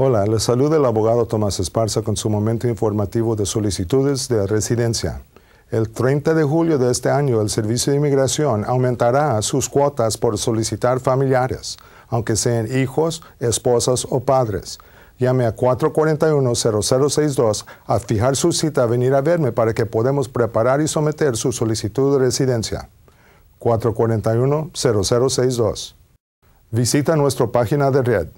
Hola, Le saluda el abogado Tomás Esparza con su momento informativo de solicitudes de residencia. El 30 de julio de este año, el Servicio de Inmigración aumentará sus cuotas por solicitar familiares, aunque sean hijos, esposas o padres. Llame a 441-0062 a fijar su cita a venir a verme para que podamos preparar y someter su solicitud de residencia. 441-0062. Visita nuestra página de red